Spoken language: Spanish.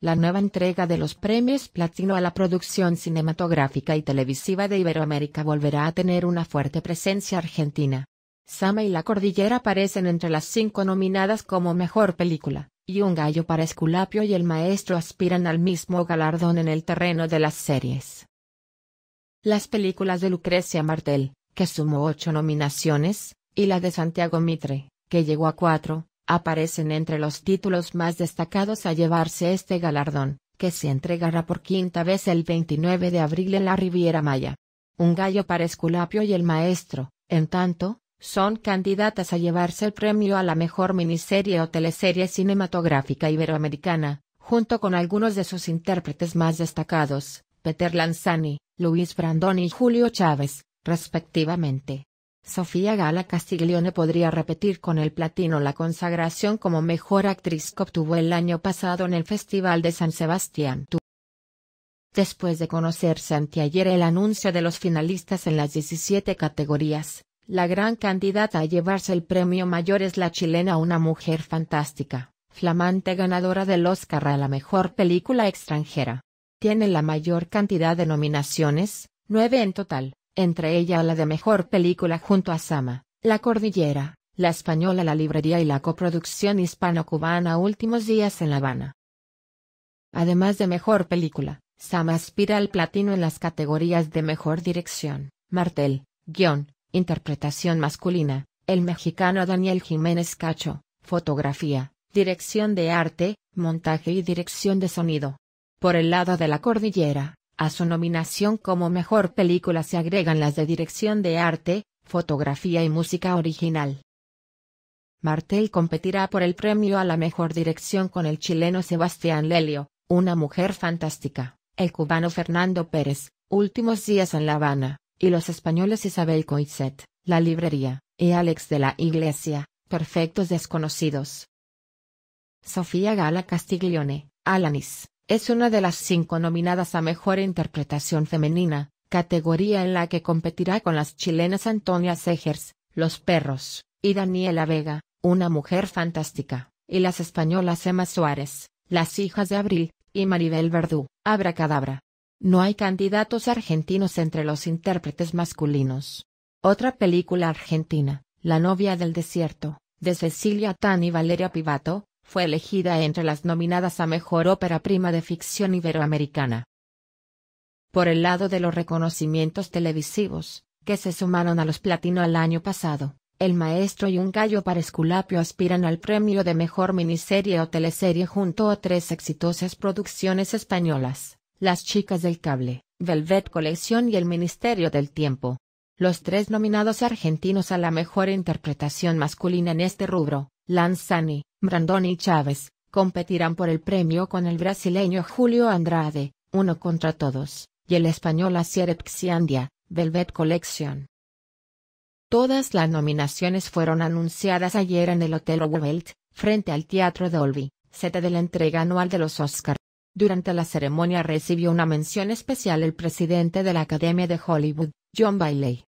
la nueva entrega de los premios Platino a la producción cinematográfica y televisiva de Iberoamérica volverá a tener una fuerte presencia argentina. Sama y la Cordillera aparecen entre las cinco nominadas como mejor película, y Un gallo para Esculapio y El Maestro aspiran al mismo galardón en el terreno de las series. Las películas de Lucrecia Martel, que sumó ocho nominaciones, y la de Santiago Mitre, que llegó a cuatro, aparecen entre los títulos más destacados a llevarse este galardón, que se entregará por quinta vez el 29 de abril en la Riviera Maya. Un gallo para Esculapio y el maestro, en tanto, son candidatas a llevarse el premio a la mejor miniserie o teleserie cinematográfica iberoamericana, junto con algunos de sus intérpretes más destacados, Peter Lanzani, Luis Brandón y Julio Chávez, respectivamente. Sofía Gala Castiglione podría repetir con el platino la consagración como mejor actriz que obtuvo el año pasado en el Festival de San Sebastián. Después de conocerse anteayer el anuncio de los finalistas en las 17 categorías, la gran candidata a llevarse el premio mayor es la chilena Una Mujer Fantástica, flamante ganadora del Oscar a la mejor película extranjera. Tiene la mayor cantidad de nominaciones, nueve en total, entre ella la de mejor película junto a Sama, La Cordillera, La Española La Librería y la coproducción hispano-cubana Últimos Días en La Habana. Además de mejor película, Sama aspira al platino en las categorías de mejor dirección, Martel, guión, interpretación masculina, el mexicano Daniel Jiménez Cacho, fotografía, dirección de arte, montaje y dirección de sonido. Por el lado de la cordillera, a su nominación como mejor película se agregan las de dirección de arte, fotografía y música original. Martel competirá por el premio a la mejor dirección con el chileno Sebastián Lelio, Una mujer fantástica, el cubano Fernando Pérez, Últimos días en La Habana, y los españoles Isabel Coizet, La Librería, y Alex de la Iglesia, Perfectos Desconocidos. Sofía Gala Castiglione, Alanis. Es una de las cinco nominadas a Mejor Interpretación Femenina, categoría en la que competirá con las chilenas Antonia Segers, Los Perros, y Daniela Vega, Una Mujer Fantástica, y las españolas Emma Suárez, Las Hijas de Abril, y Maribel Verdú, Abracadabra. No hay candidatos argentinos entre los intérpretes masculinos. Otra película argentina, La novia del desierto, de Cecilia Tan y Valeria Pivato, fue elegida entre las nominadas a Mejor Ópera Prima de Ficción Iberoamericana. Por el lado de los reconocimientos televisivos, que se sumaron a los platino al año pasado, El Maestro y Un Gallo para Esculapio aspiran al premio de Mejor Miniserie o Teleserie junto a tres exitosas producciones españolas, Las Chicas del Cable, Velvet Colección y El Ministerio del Tiempo. Los tres nominados argentinos a la mejor interpretación masculina en este rubro, Lanzani, Brandon y Chávez, competirán por el premio con el brasileño Julio Andrade, uno contra todos, y el español Asier Epxiandia, Velvet Collection. Todas las nominaciones fueron anunciadas ayer en el Hotel Roosevelt, frente al Teatro Dolby, sede de la entrega anual de los Oscars. Durante la ceremonia recibió una mención especial el presidente de la Academia de Hollywood, John Bailey.